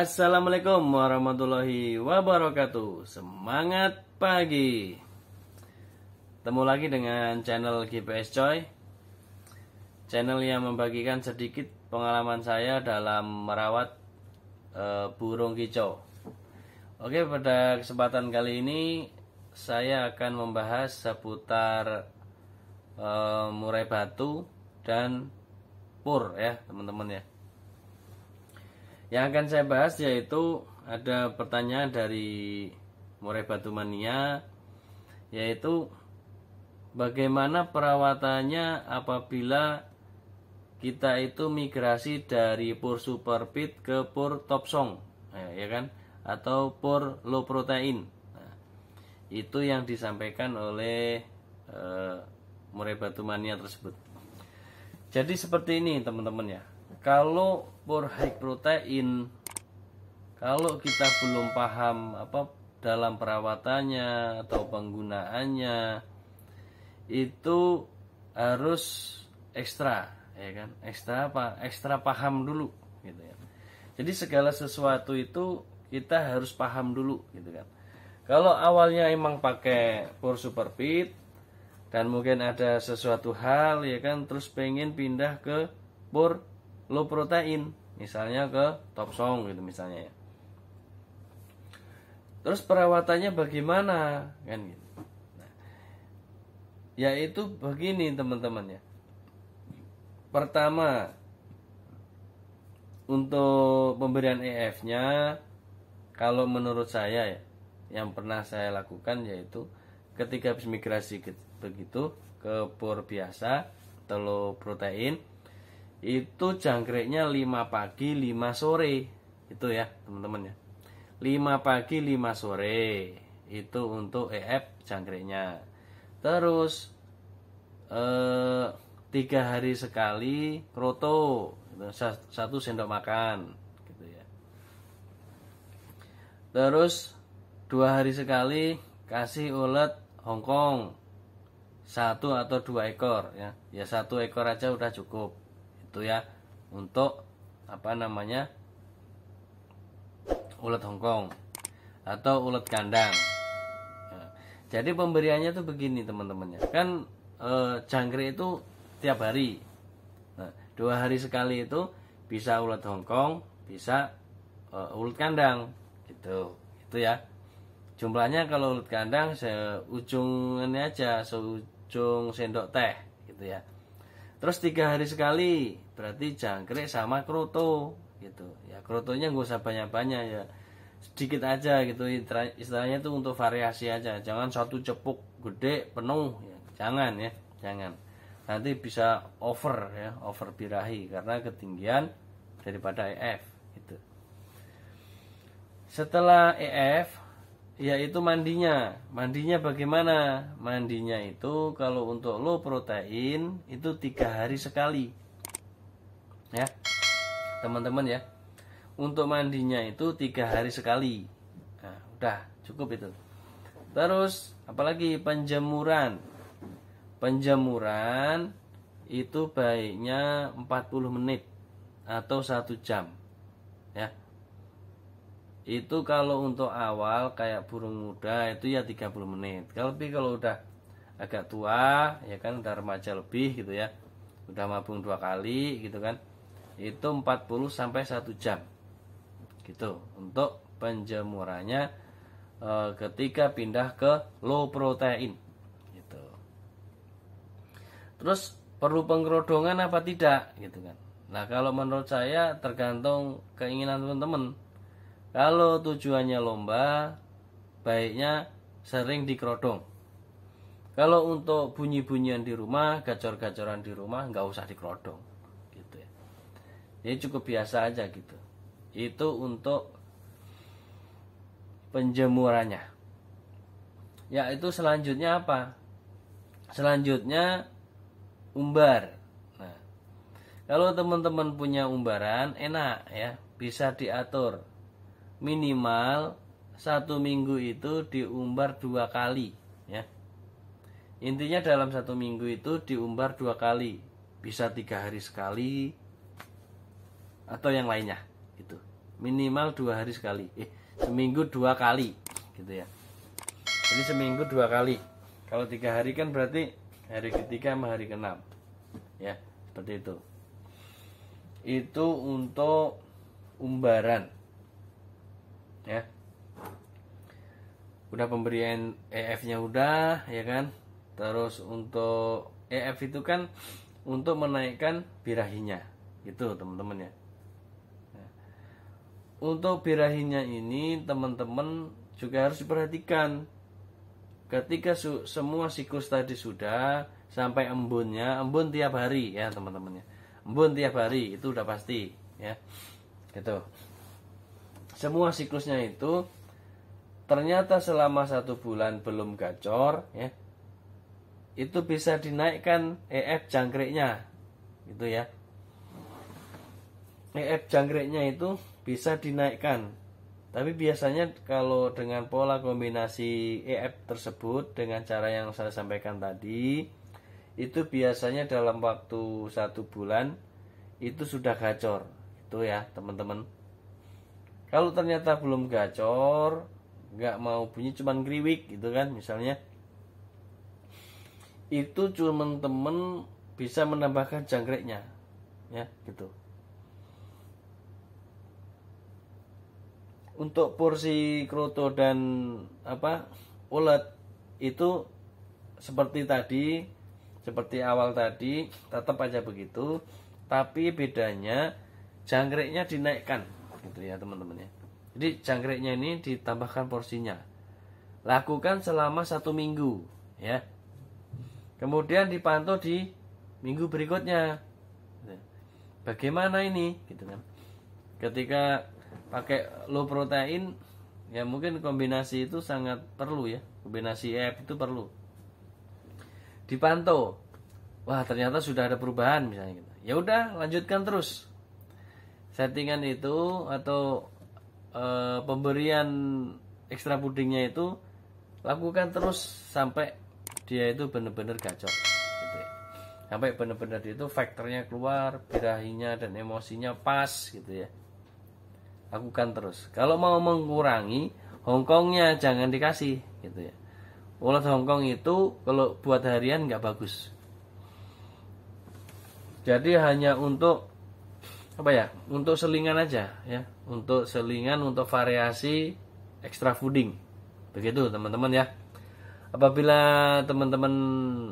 Assalamualaikum warahmatullahi wabarakatuh Semangat pagi Temu lagi dengan channel GPS Coy Channel yang membagikan sedikit pengalaman saya dalam merawat e, burung kicau Oke pada kesempatan kali ini Saya akan membahas seputar e, murai batu dan pur ya teman-teman ya yang akan saya bahas yaitu ada pertanyaan dari Murai Mania yaitu bagaimana perawatannya apabila kita itu migrasi dari pur super pit ke pur top song ya, ya, kan atau pur low protein nah, itu yang disampaikan oleh eh, e, Murai Mania tersebut jadi seperti ini teman-teman ya kalau high protein kalau kita belum paham apa dalam perawatannya atau penggunaannya itu harus ekstra ya kan ekstra apa ekstra paham dulu gitu ya jadi segala sesuatu itu kita harus paham dulu gitu kan kalau awalnya emang pakai pur super fit dan mungkin ada sesuatu hal ya kan terus pengen pindah ke pur low protein misalnya ke top song gitu misalnya ya. Terus perawatannya bagaimana kan gitu. Nah, yaitu begini teman-teman ya. Pertama untuk pemberian EF-nya kalau menurut saya ya yang pernah saya lakukan yaitu ketika habis migrasi begitu ke pur biasa telur protein itu jangkriknya 5 pagi 5 sore itu ya teman-teman ya 5 pagi 5 sore itu untuk EF jangkriknya terus eh, tiga hari sekali kroto satu sendok makan gitu ya terus dua hari sekali kasih ulet Hongkong satu atau dua ekor ya ya satu ekor aja udah cukup itu ya untuk apa namanya ulat Hongkong atau ulat kandang. Nah, jadi pemberiannya tuh begini teman-temannya. Kan e, jangkrik itu tiap hari. Nah, dua hari sekali itu bisa ulat Hongkong, bisa e, eh, ulat kandang, gitu. Itu ya. Jumlahnya kalau ulat kandang seujung ini aja, seujung sendok teh, gitu ya terus tiga hari sekali berarti jangkrik sama kroto gitu ya krotonya nggak usah banyak-banyak ya sedikit aja gitu istilahnya itu untuk variasi aja jangan satu cepuk gede penuh ya. jangan ya jangan nanti bisa over ya over birahi karena ketinggian daripada EF gitu setelah EF yaitu mandinya. Mandinya bagaimana? Mandinya itu kalau untuk low protein itu tiga hari sekali. Ya, teman-teman ya. Untuk mandinya itu tiga hari sekali. Nah, udah cukup itu. Terus apalagi penjemuran. Penjemuran itu baiknya 40 menit atau satu jam. Ya, itu kalau untuk awal kayak burung muda itu ya 30 menit kalau tapi kalau udah agak tua ya kan udah remaja lebih gitu ya udah mabung dua kali gitu kan itu 40 sampai 1 jam gitu untuk penjemurannya e, ketika pindah ke low protein gitu terus perlu pengkerodongan apa tidak gitu kan nah kalau menurut saya tergantung keinginan teman-teman kalau tujuannya lomba, baiknya sering dikerodong. Kalau untuk bunyi-bunyian di rumah, gacor-gacoran di rumah, nggak usah dikerodong, Gitu ya. Ini ya, cukup biasa aja gitu. Itu untuk penjemurannya. Ya itu selanjutnya apa? Selanjutnya umbar. Nah, kalau teman-teman punya umbaran, enak ya, bisa diatur minimal satu minggu itu diumbar dua kali ya intinya dalam satu minggu itu diumbar dua kali bisa tiga hari sekali atau yang lainnya itu minimal dua hari sekali eh seminggu dua kali gitu ya jadi seminggu dua kali kalau tiga hari kan berarti hari ketiga sama hari keenam ya seperti itu itu untuk umbaran ya udah pemberian EF nya udah ya kan terus untuk EF itu kan untuk menaikkan birahinya gitu teman-teman ya. ya untuk birahinya ini teman-teman juga harus diperhatikan ketika semua siklus tadi sudah sampai embunnya embun tiap hari ya teman-teman ya. embun tiap hari itu udah pasti ya gitu semua siklusnya itu ternyata selama satu bulan belum gacor ya itu bisa dinaikkan EF jangkriknya itu ya EF jangkriknya itu bisa dinaikkan tapi biasanya kalau dengan pola kombinasi EF tersebut dengan cara yang saya sampaikan tadi itu biasanya dalam waktu satu bulan itu sudah gacor itu ya teman-teman kalau ternyata belum gacor nggak mau bunyi cuman kriwik gitu kan misalnya itu cuma temen bisa menambahkan jangkriknya ya gitu untuk porsi kroto dan apa ulet itu seperti tadi seperti awal tadi tetap aja begitu tapi bedanya jangkriknya dinaikkan gitu ya teman-teman ya jadi jangkriknya ini ditambahkan porsinya lakukan selama satu minggu ya kemudian dipantau di minggu berikutnya bagaimana ini gitu kan ketika pakai low protein ya mungkin kombinasi itu sangat perlu ya kombinasi e F itu perlu dipantau wah ternyata sudah ada perubahan misalnya gitu. ya udah lanjutkan terus settingan itu atau e, pemberian ekstra pudingnya itu lakukan terus sampai dia itu benar-benar gacor gitu ya. sampai benar-benar itu faktornya keluar birahinya dan emosinya pas gitu ya lakukan terus kalau mau mengurangi Hongkongnya jangan dikasih gitu ya ulat Hongkong itu kalau buat harian nggak bagus jadi hanya untuk apa ya untuk selingan aja ya untuk selingan untuk variasi extra fooding begitu teman-teman ya apabila teman-teman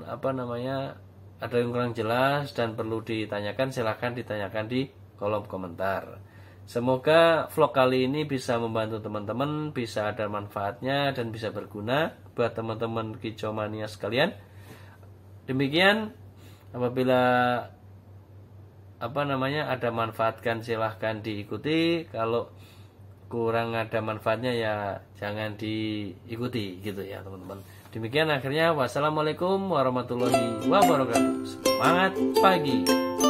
apa namanya ada yang kurang jelas dan perlu ditanyakan silahkan ditanyakan di kolom komentar Semoga vlog kali ini bisa membantu teman-teman, bisa ada manfaatnya dan bisa berguna buat teman-teman kicomania sekalian. Demikian, apabila apa namanya ada manfaatkan silahkan diikuti kalau kurang ada manfaatnya ya jangan diikuti gitu ya teman-teman demikian akhirnya wassalamualaikum warahmatullahi wabarakatuh semangat pagi